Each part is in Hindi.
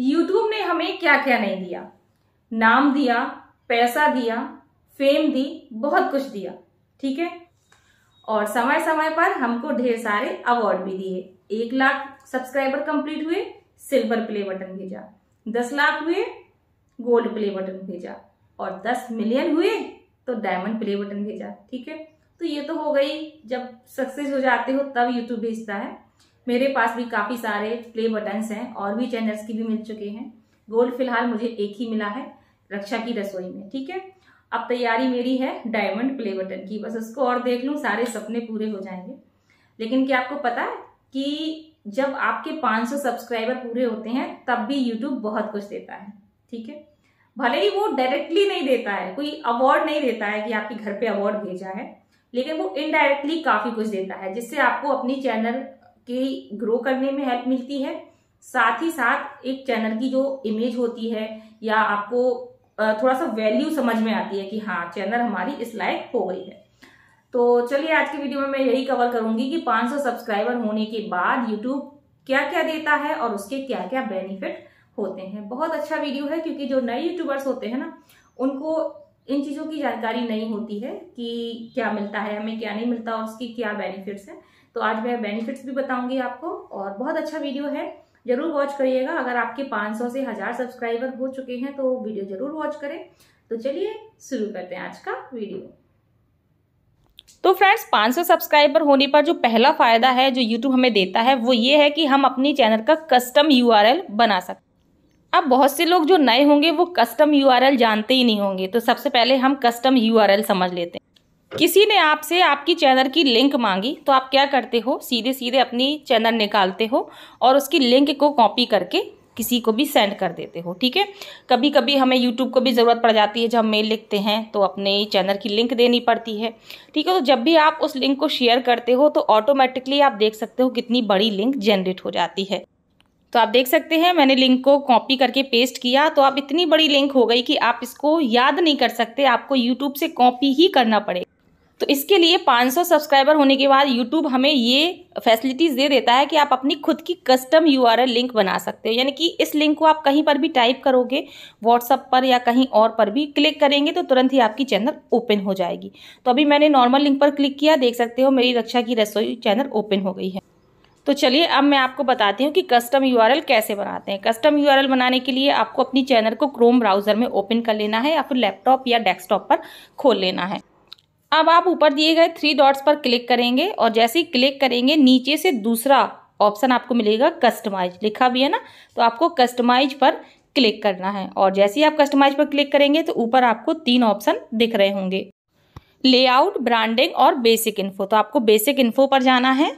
यूट्यूब ने हमें क्या क्या नहीं दिया नाम दिया पैसा दिया फेम दी बहुत कुछ दिया ठीक है और समय समय पर हमको ढेर सारे अवार्ड भी दिए एक लाख सब्सक्राइबर कंप्लीट हुए सिल्वर प्ले बटन भेजा दस लाख हुए गोल्ड प्ले बटन भेजा और दस मिलियन हुए तो डायमंड प्ले बटन भेजा ठीक है तो ये तो हो गई जब सक्सेस हो जाते हो तब यूट्यूब भेजता है मेरे पास भी काफ़ी सारे प्ले बटन्स हैं और भी चैनल्स की भी मिल चुके हैं गोल्ड फिलहाल मुझे एक ही मिला है रक्षा की रसोई में ठीक है अब तैयारी मेरी है डायमंड प्ले बटन की बस उसको और देख लूँ सारे सपने पूरे हो जाएंगे लेकिन क्या आपको पता है कि जब आपके 500 सब्सक्राइबर पूरे होते हैं तब भी यूट्यूब बहुत कुछ देता है ठीक है भले ही वो डायरेक्टली नहीं देता है कोई अवार्ड नहीं देता है कि आपके घर पे अवार्ड भेजा है लेकिन वो इनडायरेक्टली काफ़ी कुछ देता है जिससे आपको अपनी चैनल के ग्रो करने में हेल्प मिलती है साथ ही साथ एक चैनल की जो इमेज होती है या आपको थोड़ा सा वैल्यू समझ में आती है कि हाँ चैनल हमारी इस लाइक हो गई है तो चलिए आज की वीडियो में मैं यही कवर करूंगी कि 500 सब्सक्राइबर होने के बाद यूट्यूब क्या क्या देता है और उसके क्या क्या बेनिफिट होते हैं बहुत अच्छा वीडियो है क्योंकि जो नए यूट्यूबर्स होते हैं ना उनको इन चीज़ों की जानकारी नहीं होती है कि क्या मिलता है हमें क्या नहीं मिलता और उसकी क्या बेनिफिट्स हैं तो आज मैं बेनिफिट्स भी बताऊंगी आपको और बहुत अच्छा वीडियो है जरूर वॉच करिएगा अगर आपके 500 से हजार सब्सक्राइबर हो चुके हैं तो वीडियो जरूर वॉच करें तो चलिए शुरू करते हैं आज का वीडियो तो फ्रेंड्स 500 सब्सक्राइबर होने पर जो पहला फ़ायदा है जो यूट्यूब हमें देता है वो ये है कि हम अपनी चैनल का कस्टम यू बना सकते अब बहुत से लोग जो नए होंगे वो कस्टम यू जानते ही नहीं होंगे तो सबसे पहले हम कस्टम यू समझ लेते हैं किसी ने आपसे आपकी चैनल की लिंक मांगी तो आप क्या करते हो सीधे सीधे अपनी चैनल निकालते हो और उसकी लिंक को कॉपी करके किसी को भी सेंड कर देते हो ठीक है कभी कभी हमें यूट्यूब को भी ज़रूरत पड़ जाती है जब हम मेल लिखते हैं तो अपने चैनल की लिंक देनी पड़ती है ठीक है तो जब भी आप उस लिंक को शेयर करते हो तो ऑटोमेटिकली आप देख सकते हो कितनी बड़ी लिंक जनरेट हो जाती है तो आप देख सकते हैं मैंने लिंक को कॉपी करके पेस्ट किया तो आप इतनी बड़ी लिंक हो गई कि आप इसको याद नहीं कर सकते आपको यूट्यूब से कॉपी ही करना पड़ेगा तो इसके लिए 500 सब्सक्राइबर होने के बाद यूट्यूब हमें ये फैसिलिटीज़ दे देता है कि आप अपनी खुद की कस्टम यूआरएल लिंक बना सकते हो यानी कि इस लिंक को आप कहीं पर भी टाइप करोगे व्हाट्सअप पर या कहीं और पर भी क्लिक करेंगे तो तुरंत ही आपकी चैनल ओपन हो जाएगी तो अभी मैंने नॉर्मल लिंक पर क्लिक किया देख सकते हो मेरी रक्षा की रसोई चैनल ओपन हो गई है तो चलिए अब मैं आपको बताती हूँ कि कस्टम यूआरएल कैसे बनाते हैं कस्टम यूआरएल बनाने के लिए आपको अपनी चैनल को क्रोम ब्राउज़र में ओपन कर लेना है या फिर लैपटॉप या डेस्कटॉप पर खोल लेना है अब आप ऊपर दिए गए थ्री डॉट्स पर क्लिक करेंगे और जैसे ही क्लिक करेंगे नीचे से दूसरा ऑप्शन आपको मिलेगा कस्टमाइज लिखा भी है ना तो आपको कस्टमाइज पर क्लिक करना है और जैसे ही आप कस्टमाइज पर क्लिक करेंगे तो ऊपर आपको तीन ऑप्शन दिख रहे होंगे लेआउट ब्रांडिंग और बेसिक इन्फो तो आपको बेसिक इन्फो पर जाना है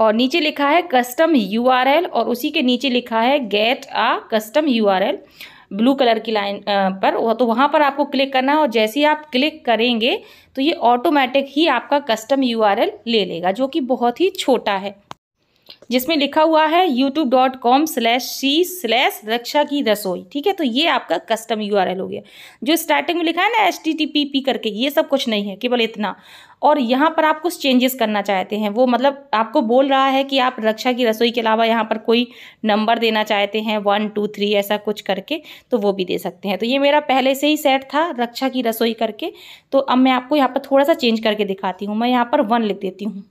और नीचे लिखा है कस्टम यूआरएल और उसी के नीचे लिखा है get a custom URL blue colour की लाइन पर तो वहाँ पर आपको क्लिक करना है और जैसे ही आप क्लिक करेंगे तो ये ऑटोमेटिक ही आपका कस्टम यू ले लेगा जो कि बहुत ही छोटा है जिसमें लिखा हुआ है YouTube dot com slash c slash Raksha ki Rasoi ठीक है तो ये आपका कस्टम यू आर एल हो गया जो स्टार्टिंग में लिखा है ना H T T P P करके ये सब कुछ नहीं है केवल इतना और यहाँ पर आप कुछ चेंजेस करना चाहते हैं वो मतलब आपको बोल रहा है कि आप रक्षा की रसोई के अलावा यहाँ पर कोई नंबर देना चाहते हैं वन टू थ्री ऐसा कुछ करके तो वो भी दे सकते हैं तो ये मेरा पहले से ही सेट था रक्षा की रसोई करके तो अब मैं आपको यहाँ पर थोड़ा सा चेंज करके दिखाती हूँ मैं यहाँ पर वन लिख देती हूँ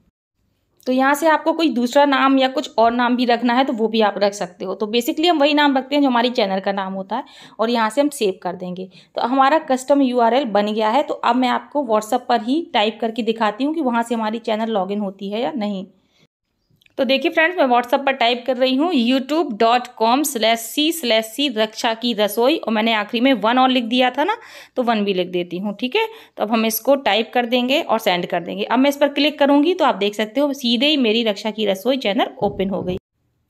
तो यहाँ से आपको कोई दूसरा नाम या कुछ और नाम भी रखना है तो वो भी आप रख सकते हो तो बेसिकली हम वही नाम रखते हैं जो हमारी चैनल का नाम होता है और यहाँ से हम सेव कर देंगे तो हमारा कस्टम यू बन गया है तो अब मैं आपको व्हाट्सअप पर ही टाइप करके दिखाती हूँ कि वहाँ से हमारी चैनल लॉगिन होती है या नहीं तो देखिए फ्रेंड्स मैं व्हाट्सअप पर टाइप कर रही हूँ YouTube dot com slash c slash c Raksha ki Rasoi और मैंने आखिरी में वन और लिख दिया था ना तो वन भी लिख देती हूँ ठीक है तो अब हम इसको टाइप कर देंगे और सेंड कर देंगे अब मैं इस पर क्लिक करूँगी तो आप देख सकते हो सीधे ही मेरी रक्षा की रसोई चैनल ओपन हो गई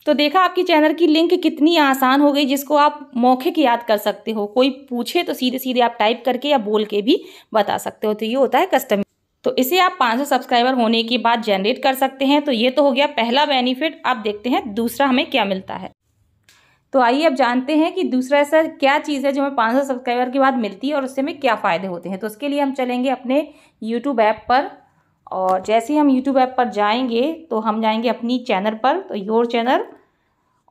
तो देखा आपकी चैनल की लिंक कितनी आसान हो गई जिसको आप मौखिक याद कर सकते हो कोई पूछे तो सीधे सीधे आप टाइप करके या बोल के भी बता सकते हो तो ये होता है कस्टमर तो इसे आप 500 सब्सक्राइबर होने के बाद जनरेट कर सकते हैं तो ये तो हो गया पहला बेनिफिट आप देखते हैं दूसरा हमें क्या मिलता है तो आइए अब जानते हैं कि दूसरा ऐसा क्या चीज़ है जो हमें 500 सब्सक्राइबर के बाद मिलती है और उससे हमें क्या फ़ायदे होते हैं तो उसके लिए हम चलेंगे अपने यूट्यूब ऐप पर और जैसे ही हम यूट्यूब ऐप पर जाएंगे तो हम जाएंगे अपनी चैनल पर तो योर चैनल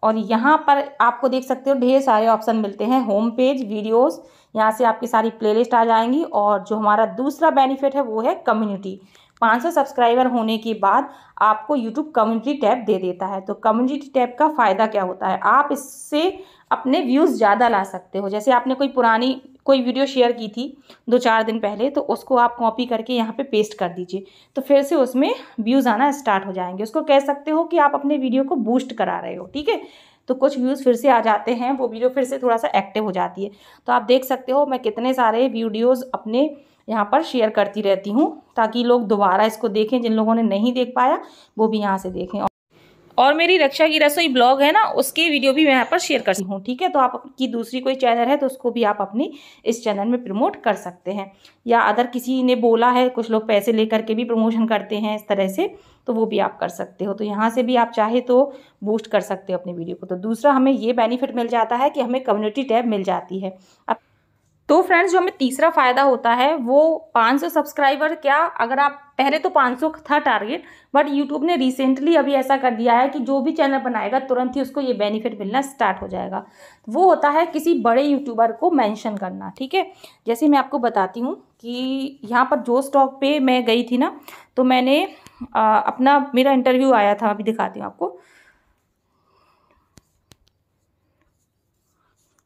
और यहाँ पर आपको देख सकते हो ढेर सारे ऑप्शन मिलते हैं होम पेज वीडियोस यहाँ से आपकी सारी प्लेलिस्ट आ जाएंगी और जो हमारा दूसरा बेनिफिट है वो है कम्युनिटी 500 सब्सक्राइबर होने के बाद आपको यूट्यूब कम्युनिटी टैब दे देता है तो कम्युनिटी टैब का फ़ायदा क्या होता है आप इससे अपने व्यूज़ ज़्यादा ला सकते हो जैसे आपने कोई पुरानी कोई वीडियो शेयर की थी दो चार दिन पहले तो उसको आप कॉपी करके यहाँ पे पेस्ट कर दीजिए तो फिर से उसमें व्यूज़ आना स्टार्ट हो जाएंगे उसको कह सकते हो कि आप अपने वीडियो को बूस्ट करा रहे हो ठीक है तो कुछ व्यूज़ फिर से आ जाते हैं वो वीडियो फिर से थोड़ा सा एक्टिव हो जाती है तो आप देख सकते हो मैं कितने सारे वीडियोज़ अपने यहाँ पर शेयर करती रहती हूँ ताकि लोग दोबारा इसको देखें जिन लोगों ने नहीं देख पाया वो भी यहाँ से देखें और मेरी रक्षा की रसोई ब्लॉग है ना उसकी वीडियो भी मैं यहाँ पर शेयर करती हूँ ठीक है तो आप की दूसरी कोई चैनल है तो उसको भी आप अपनी इस चैनल में प्रमोट कर सकते हैं या अदर किसी ने बोला है कुछ लोग पैसे लेकर के भी प्रमोशन करते हैं इस तरह से तो वो भी आप कर सकते हो तो यहाँ से भी आप चाहे तो बूस्ट कर सकते हो अपनी वीडियो को तो दूसरा हमें ये बेनिफिट मिल जाता है कि हमें कम्युनिटी टैब मिल जाती है अब तो फ्रेंड्स जो हमें तीसरा फ़ायदा होता है वो 500 सब्सक्राइबर क्या अगर आप पहले तो 500 था टारगेट बट यूट्यूब ने रिसेंटली अभी ऐसा कर दिया है कि जो भी चैनल बनाएगा तुरंत ही उसको ये बेनिफिट मिलना स्टार्ट हो जाएगा वो होता है किसी बड़े यूट्यूबर को मेंशन करना ठीक है जैसे मैं आपको बताती हूँ कि यहाँ पर जो स्टॉक पे मैं गई थी ना तो मैंने आ, अपना मेरा इंटरव्यू आया था अभी दिखाती हूँ आपको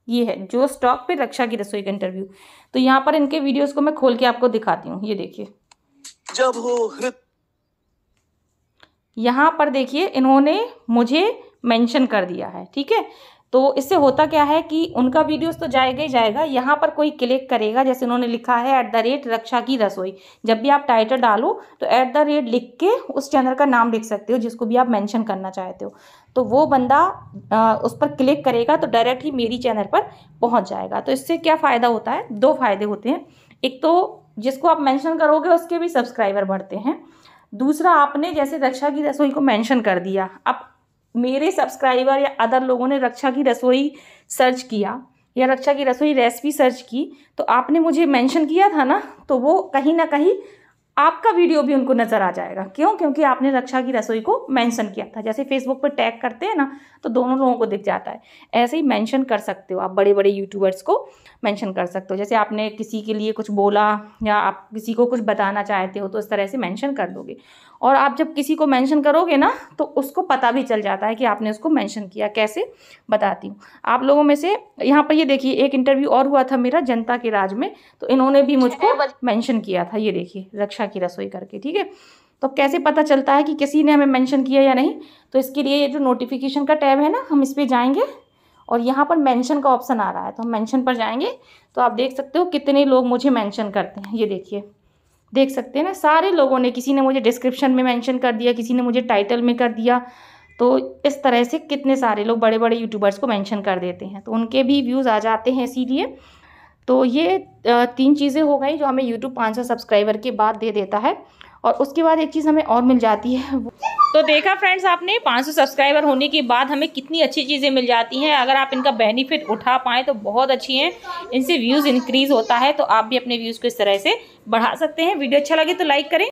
ये है जो स्टॉक पे रक्षा की रसोई का इंटरव्यू तो यहाँ पर इनके वीडियोस को मैं खोल के आपको दिखाती हूँ ये देखिए जब हो यहाँ पर देखिए इन्होंने मुझे मेंशन कर दिया है ठीक है तो इससे होता क्या है कि उनका वीडियोस तो जाएगा ही जाएगा यहाँ पर कोई क्लिक करेगा जैसे उन्होंने लिखा है ऐट द रेट रक्षा की रसोई जब भी आप टाइटल डालो तो ऐट द रेट लिख के उस चैनल का नाम लिख सकते हो जिसको भी आप मेंशन करना चाहते हो तो वो बंदा आ, उस पर क्लिक करेगा तो डायरेक्ट ही मेरी चैनल पर पहुँच जाएगा तो इससे क्या फ़ायदा होता है दो फायदे होते हैं एक तो जिसको आप मैंशन करोगे उसके भी सब्सक्राइबर बढ़ते हैं दूसरा आपने जैसे रक्षा की रसोई को मेंशन कर दिया अब मेरे सब्सक्राइबर या अदर लोगों ने रक्षा की रसोई सर्च किया या रक्षा की रसोई रेसिपी सर्च की तो आपने मुझे मेंशन किया था ना तो वो कहीं ना कहीं आपका वीडियो भी उनको नज़र आ जाएगा क्यों क्योंकि आपने रक्षा की रसोई को मेंशन किया था जैसे फेसबुक पर टैग करते हैं ना तो दोनों लोगों को दिख जाता है ऐसे ही मेंशन कर सकते हो आप बड़े बड़े यूट्यूबर्स को मेंशन कर सकते हो जैसे आपने किसी के लिए कुछ बोला या आप किसी को कुछ बताना चाहते हो तो इस तरह से मैंशन कर दोगे और आप जब किसी को मेंशन करोगे ना तो उसको पता भी चल जाता है कि आपने उसको मेंशन किया कैसे बताती हूँ आप लोगों में से यहाँ पर ये देखिए एक इंटरव्यू और हुआ था मेरा जनता के राज में तो इन्होंने भी मुझको मैंशन किया था ये देखिए रक्षा की रसोई करके ठीक है तो कैसे पता चलता है कि किसी ने हमें मैंशन किया या नहीं तो इसके लिए ये जो नोटिफिकेशन का टैब है ना हम इस पर जाएँगे और यहाँ पर मैंशन का ऑप्शन आ रहा है तो हम मैंशन पर जाएंगे तो आप देख सकते हो कितने लोग मुझे मैंशन करते हैं ये देखिए देख सकते हैं ना सारे लोगों ने किसी ने मुझे डिस्क्रिप्शन में मेंशन कर दिया किसी ने मुझे टाइटल में कर दिया तो इस तरह से कितने सारे लोग बड़े बड़े यूट्यूबर्स को मेंशन कर देते हैं तो उनके भी व्यूज़ आ जाते हैं इसीलिए तो ये तीन चीज़ें हो गई जो हमें यूट्यूब पाँच सौ सब्सक्राइबर के बाद दे देता है और उसके बाद एक चीज़ हमें और मिल जाती है वो तो देखा फ्रेंड्स आपने 500 सब्सक्राइबर होने के बाद हमें कितनी अच्छी चीज़ें मिल जाती हैं अगर आप इनका बेनिफिट उठा पाएँ तो बहुत अच्छी हैं इनसे व्यूज़ इंक्रीज़ होता है तो आप भी अपने व्यूज़ को इस तरह से बढ़ा सकते हैं वीडियो अच्छा लगे तो लाइक करें